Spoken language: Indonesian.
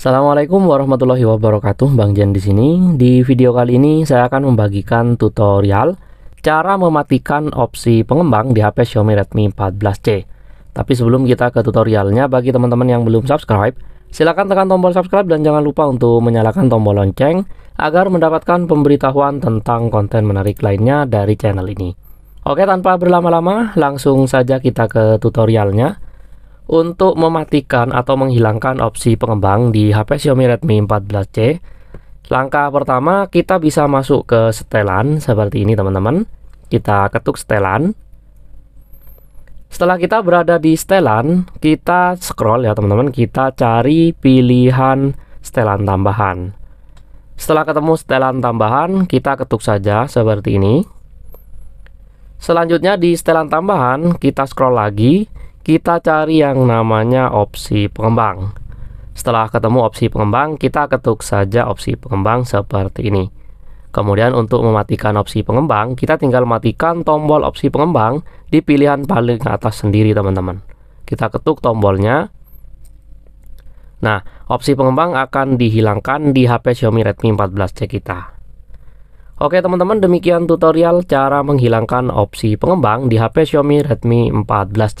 Assalamualaikum warahmatullahi wabarakatuh, Bang Jen di sini. Di video kali ini saya akan membagikan tutorial cara mematikan opsi pengembang di HP Xiaomi Redmi 14C. Tapi sebelum kita ke tutorialnya, bagi teman-teman yang belum subscribe, silakan tekan tombol subscribe dan jangan lupa untuk menyalakan tombol lonceng agar mendapatkan pemberitahuan tentang konten menarik lainnya dari channel ini. Oke, tanpa berlama-lama, langsung saja kita ke tutorialnya. Untuk mematikan atau menghilangkan opsi pengembang di HP Xiaomi Redmi 14C, langkah pertama kita bisa masuk ke setelan seperti ini teman-teman. Kita ketuk setelan. Setelah kita berada di setelan, kita scroll ya teman-teman, kita cari pilihan setelan tambahan. Setelah ketemu setelan tambahan, kita ketuk saja seperti ini. Selanjutnya di setelan tambahan, kita scroll lagi kita cari yang namanya opsi pengembang. Setelah ketemu opsi pengembang, kita ketuk saja opsi pengembang seperti ini. Kemudian untuk mematikan opsi pengembang, kita tinggal matikan tombol opsi pengembang di pilihan paling atas sendiri teman-teman. Kita ketuk tombolnya. Nah, opsi pengembang akan dihilangkan di HP Xiaomi Redmi 14C kita. Oke teman-teman demikian tutorial cara menghilangkan opsi pengembang di HP Xiaomi Redmi 14C.